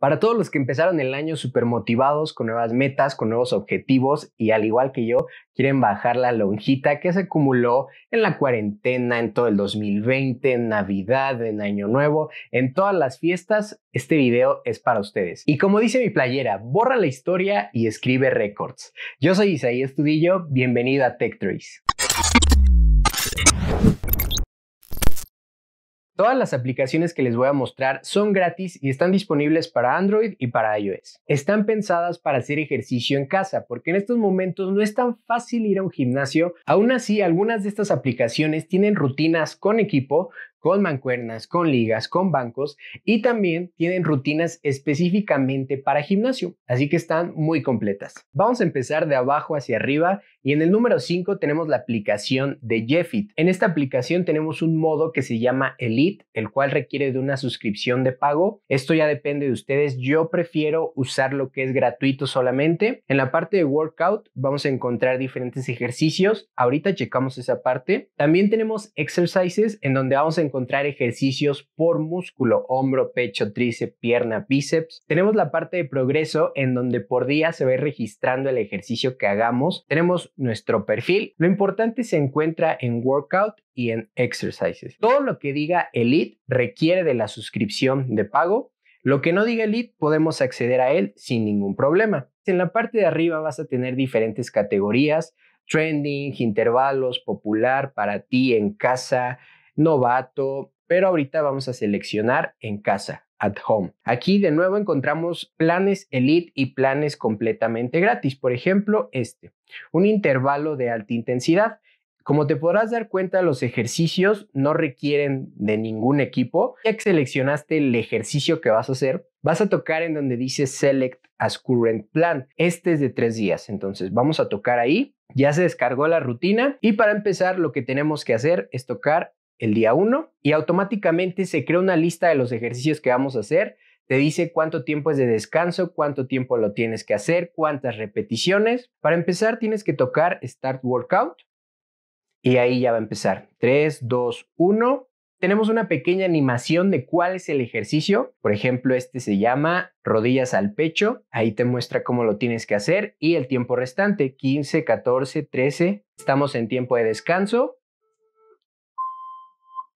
Para todos los que empezaron el año súper motivados, con nuevas metas, con nuevos objetivos y al igual que yo, quieren bajar la lonjita que se acumuló en la cuarentena, en todo el 2020, en Navidad, en Año Nuevo, en todas las fiestas, este video es para ustedes. Y como dice mi playera, borra la historia y escribe récords. Yo soy Isaías Tudillo, bienvenido a Tech Todas las aplicaciones que les voy a mostrar son gratis y están disponibles para Android y para iOS. Están pensadas para hacer ejercicio en casa porque en estos momentos no es tan fácil ir a un gimnasio. Aún así, algunas de estas aplicaciones tienen rutinas con equipo con mancuernas, con ligas, con bancos y también tienen rutinas específicamente para gimnasio, así que están muy completas. Vamos a empezar de abajo hacia arriba y en el número 5 tenemos la aplicación de Jeffit. En esta aplicación tenemos un modo que se llama Elite, el cual requiere de una suscripción de pago. Esto ya depende de ustedes, yo prefiero usar lo que es gratuito solamente. En la parte de workout vamos a encontrar diferentes ejercicios, ahorita checamos esa parte. También tenemos exercises en donde vamos a encontrar ejercicios por músculo, hombro, pecho, tríceps, pierna, bíceps. Tenemos la parte de progreso en donde por día se ve registrando el ejercicio que hagamos. Tenemos nuestro perfil. Lo importante se encuentra en workout y en exercises. Todo lo que diga Elite requiere de la suscripción de pago. Lo que no diga Elite podemos acceder a él sin ningún problema. En la parte de arriba vas a tener diferentes categorías, trending, intervalos, popular, para ti en casa, novato, pero ahorita vamos a seleccionar en casa, at home. Aquí de nuevo encontramos planes elite y planes completamente gratis. Por ejemplo, este, un intervalo de alta intensidad. Como te podrás dar cuenta, los ejercicios no requieren de ningún equipo. Ya que seleccionaste el ejercicio que vas a hacer, vas a tocar en donde dice Select as Current Plan. Este es de tres días, entonces vamos a tocar ahí. Ya se descargó la rutina y para empezar lo que tenemos que hacer es tocar el día 1 y automáticamente se crea una lista de los ejercicios que vamos a hacer. Te dice cuánto tiempo es de descanso, cuánto tiempo lo tienes que hacer, cuántas repeticiones. Para empezar tienes que tocar Start Workout y ahí ya va a empezar. 3, 2, 1. Tenemos una pequeña animación de cuál es el ejercicio. Por ejemplo, este se llama rodillas al pecho. Ahí te muestra cómo lo tienes que hacer y el tiempo restante, 15, 14, 13. Estamos en tiempo de descanso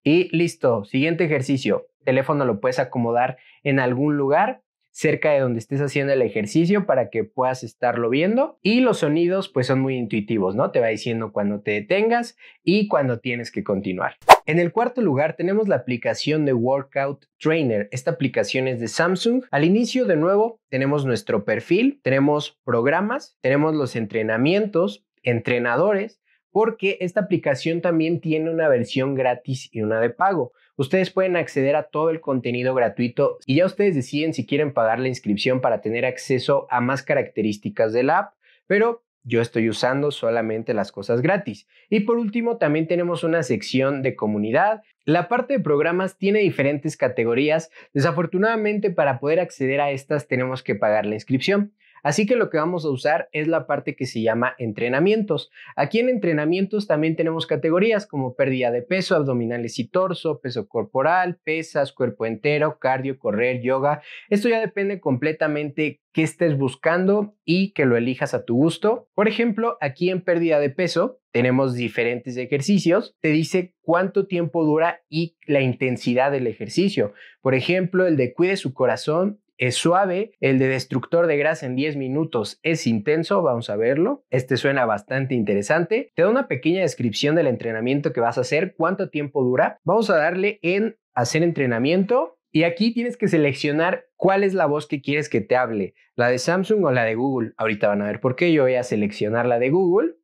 y listo, siguiente ejercicio. El teléfono lo puedes acomodar en algún lugar cerca de donde estés haciendo el ejercicio para que puedas estarlo viendo. Y los sonidos pues son muy intuitivos, ¿no? Te va diciendo cuando te detengas y cuando tienes que continuar. En el cuarto lugar tenemos la aplicación de Workout Trainer. Esta aplicación es de Samsung. Al inicio de nuevo tenemos nuestro perfil, tenemos programas, tenemos los entrenamientos, entrenadores, porque esta aplicación también tiene una versión gratis y una de pago. Ustedes pueden acceder a todo el contenido gratuito y ya ustedes deciden si quieren pagar la inscripción para tener acceso a más características de la app, pero yo estoy usando solamente las cosas gratis. Y por último, también tenemos una sección de comunidad. La parte de programas tiene diferentes categorías. Desafortunadamente, para poder acceder a estas tenemos que pagar la inscripción. Así que lo que vamos a usar es la parte que se llama entrenamientos. Aquí en entrenamientos también tenemos categorías como pérdida de peso, abdominales y torso, peso corporal, pesas, cuerpo entero, cardio, correr, yoga. Esto ya depende completamente qué estés buscando y que lo elijas a tu gusto. Por ejemplo, aquí en pérdida de peso tenemos diferentes ejercicios. Te dice cuánto tiempo dura y la intensidad del ejercicio. Por ejemplo, el de cuide su corazón es suave, el de destructor de grasa en 10 minutos es intenso, vamos a verlo, este suena bastante interesante, te da una pequeña descripción del entrenamiento que vas a hacer, cuánto tiempo dura, vamos a darle en hacer entrenamiento y aquí tienes que seleccionar cuál es la voz que quieres que te hable, la de Samsung o la de Google, ahorita van a ver por qué, yo voy a seleccionar la de Google,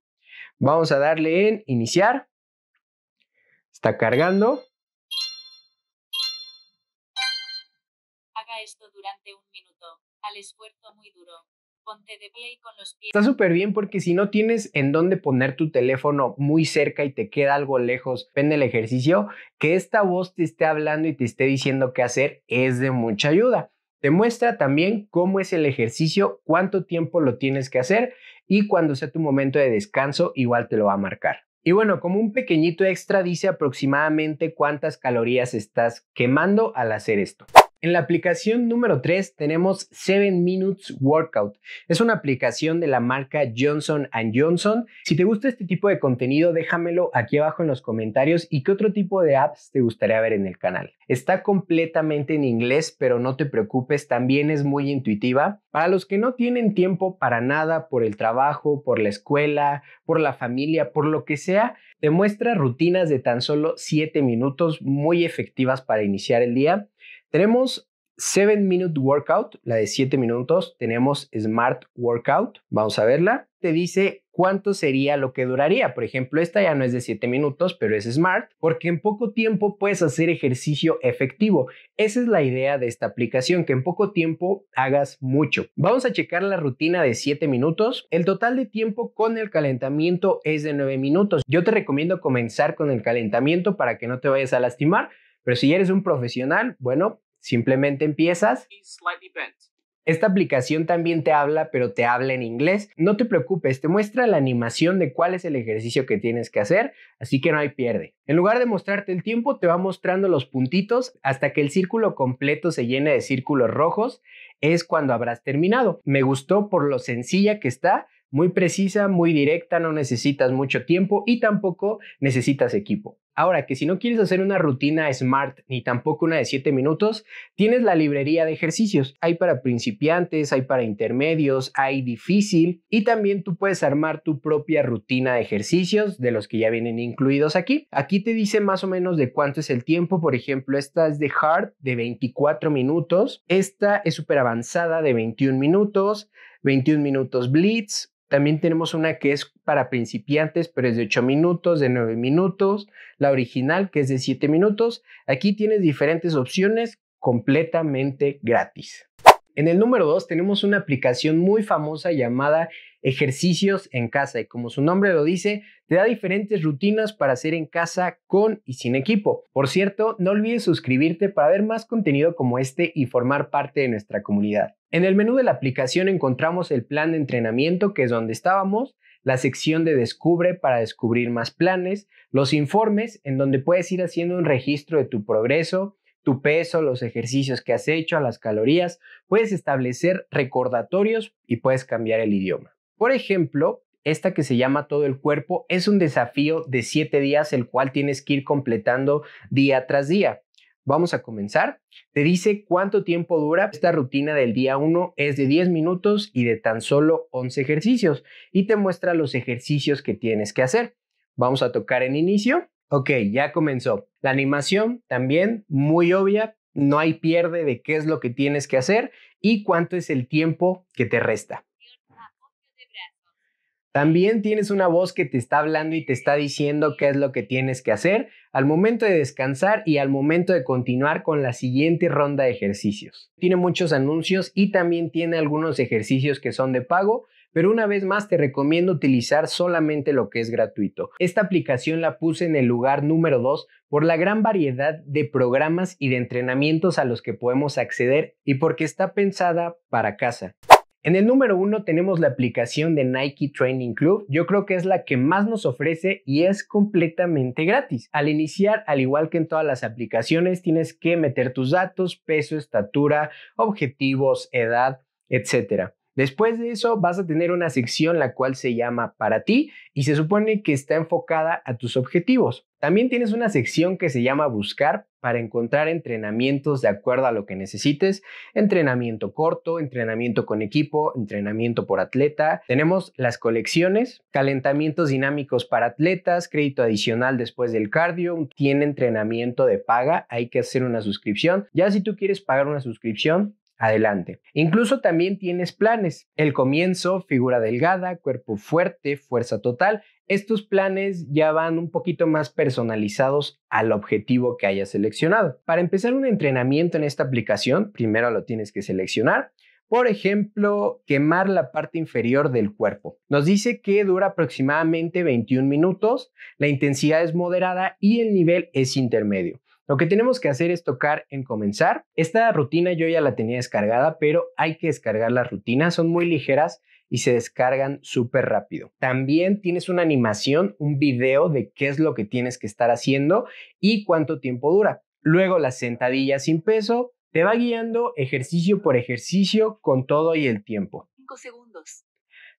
vamos a darle en iniciar, está cargando. esto durante un minuto, al esfuerzo muy duro. Ponte de pie y con los pies. Está súper bien porque si no tienes en dónde poner tu teléfono muy cerca y te queda algo lejos, en el ejercicio, que esta voz te esté hablando y te esté diciendo qué hacer es de mucha ayuda. Te muestra también cómo es el ejercicio, cuánto tiempo lo tienes que hacer y cuando sea tu momento de descanso igual te lo va a marcar. Y bueno, como un pequeñito extra dice aproximadamente cuántas calorías estás quemando al hacer esto. En la aplicación número 3 tenemos 7 Minutes Workout. Es una aplicación de la marca Johnson ⁇ Johnson. Si te gusta este tipo de contenido, déjamelo aquí abajo en los comentarios y qué otro tipo de apps te gustaría ver en el canal. Está completamente en inglés, pero no te preocupes, también es muy intuitiva. Para los que no tienen tiempo para nada por el trabajo, por la escuela, por la familia, por lo que sea, te muestra rutinas de tan solo 7 minutos muy efectivas para iniciar el día tenemos 7 Minute Workout, la de 7 minutos. Tenemos Smart Workout, vamos a verla. Te dice cuánto sería lo que duraría. Por ejemplo, esta ya no es de 7 minutos, pero es Smart, porque en poco tiempo puedes hacer ejercicio efectivo. Esa es la idea de esta aplicación, que en poco tiempo hagas mucho. Vamos a checar la rutina de 7 minutos. El total de tiempo con el calentamiento es de 9 minutos. Yo te recomiendo comenzar con el calentamiento para que no te vayas a lastimar pero si eres un profesional, bueno, simplemente empiezas. Esta aplicación también te habla, pero te habla en inglés. No te preocupes, te muestra la animación de cuál es el ejercicio que tienes que hacer, así que no hay pierde. En lugar de mostrarte el tiempo, te va mostrando los puntitos hasta que el círculo completo se llene de círculos rojos. Es cuando habrás terminado. Me gustó por lo sencilla que está muy precisa, muy directa, no necesitas mucho tiempo y tampoco necesitas equipo. Ahora que si no quieres hacer una rutina smart ni tampoco una de 7 minutos, tienes la librería de ejercicios. Hay para principiantes, hay para intermedios, hay difícil y también tú puedes armar tu propia rutina de ejercicios de los que ya vienen incluidos aquí. Aquí te dice más o menos de cuánto es el tiempo. Por ejemplo, esta es de hard de 24 minutos. Esta es súper avanzada de 21 minutos. 21 minutos blitz, también tenemos una que es para principiantes, pero es de 8 minutos, de 9 minutos. La original, que es de 7 minutos. Aquí tienes diferentes opciones completamente gratis. En el número 2 tenemos una aplicación muy famosa llamada Ejercicios en casa y como su nombre lo dice, te da diferentes rutinas para hacer en casa con y sin equipo. Por cierto, no olvides suscribirte para ver más contenido como este y formar parte de nuestra comunidad. En el menú de la aplicación encontramos el plan de entrenamiento, que es donde estábamos, la sección de Descubre para descubrir más planes, los informes, en donde puedes ir haciendo un registro de tu progreso, tu peso, los ejercicios que has hecho, las calorías, puedes establecer recordatorios y puedes cambiar el idioma. Por ejemplo, esta que se llama Todo el cuerpo es un desafío de 7 días el cual tienes que ir completando día tras día. Vamos a comenzar. Te dice cuánto tiempo dura. Esta rutina del día 1 es de 10 minutos y de tan solo 11 ejercicios y te muestra los ejercicios que tienes que hacer. Vamos a tocar en inicio. Ok, ya comenzó. La animación también muy obvia. No hay pierde de qué es lo que tienes que hacer y cuánto es el tiempo que te resta. También tienes una voz que te está hablando y te está diciendo qué es lo que tienes que hacer al momento de descansar y al momento de continuar con la siguiente ronda de ejercicios. Tiene muchos anuncios y también tiene algunos ejercicios que son de pago, pero una vez más te recomiendo utilizar solamente lo que es gratuito. Esta aplicación la puse en el lugar número 2 por la gran variedad de programas y de entrenamientos a los que podemos acceder y porque está pensada para casa. En el número uno tenemos la aplicación de Nike Training Club. Yo creo que es la que más nos ofrece y es completamente gratis. Al iniciar, al igual que en todas las aplicaciones, tienes que meter tus datos, peso, estatura, objetivos, edad, etcétera. Después de eso vas a tener una sección la cual se llama para ti y se supone que está enfocada a tus objetivos. También tienes una sección que se llama buscar para encontrar entrenamientos de acuerdo a lo que necesites, entrenamiento corto, entrenamiento con equipo, entrenamiento por atleta. Tenemos las colecciones, calentamientos dinámicos para atletas, crédito adicional después del cardio, tiene entrenamiento de paga, hay que hacer una suscripción. Ya si tú quieres pagar una suscripción, adelante. Incluso también tienes planes. El comienzo, figura delgada, cuerpo fuerte, fuerza total. Estos planes ya van un poquito más personalizados al objetivo que hayas seleccionado. Para empezar un entrenamiento en esta aplicación, primero lo tienes que seleccionar. Por ejemplo, quemar la parte inferior del cuerpo. Nos dice que dura aproximadamente 21 minutos, la intensidad es moderada y el nivel es intermedio. Lo que tenemos que hacer es tocar en comenzar. Esta rutina yo ya la tenía descargada, pero hay que descargar las rutinas, son muy ligeras y se descargan súper rápido. También tienes una animación, un video de qué es lo que tienes que estar haciendo y cuánto tiempo dura. Luego las sentadillas sin peso, te va guiando ejercicio por ejercicio con todo y el tiempo. Cinco segundos.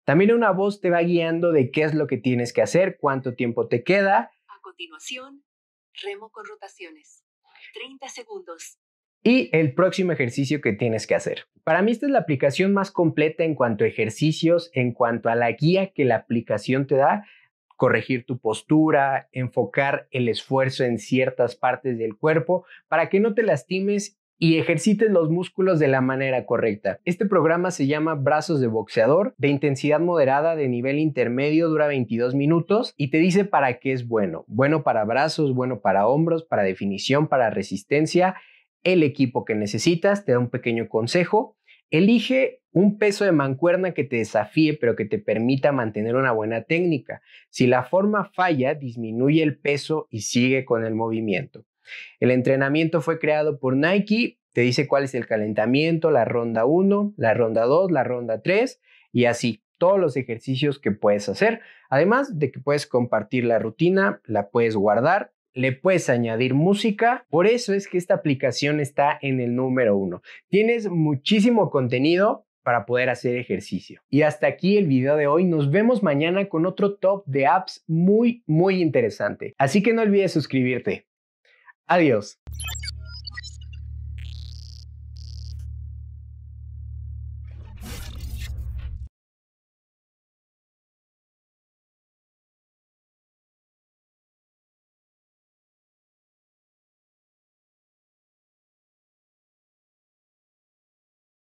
También una voz te va guiando de qué es lo que tienes que hacer, cuánto tiempo te queda. A continuación, remo con rotaciones. 30 segundos. Y el próximo ejercicio que tienes que hacer. Para mí esta es la aplicación más completa en cuanto a ejercicios, en cuanto a la guía que la aplicación te da, corregir tu postura, enfocar el esfuerzo en ciertas partes del cuerpo para que no te lastimes y ejercites los músculos de la manera correcta. Este programa se llama Brazos de Boxeador, de intensidad moderada, de nivel intermedio, dura 22 minutos y te dice para qué es bueno. Bueno para brazos, bueno para hombros, para definición, para resistencia, el equipo que necesitas, te da un pequeño consejo. Elige un peso de mancuerna que te desafíe pero que te permita mantener una buena técnica. Si la forma falla, disminuye el peso y sigue con el movimiento. El entrenamiento fue creado por Nike, te dice cuál es el calentamiento, la ronda 1, la ronda 2, la ronda 3 y así todos los ejercicios que puedes hacer. Además de que puedes compartir la rutina, la puedes guardar le puedes añadir música. Por eso es que esta aplicación está en el número 1, Tienes muchísimo contenido para poder hacer ejercicio. Y hasta aquí el video de hoy. Nos vemos mañana con otro top de apps muy, muy interesante. Así que no olvides suscribirte. Adiós.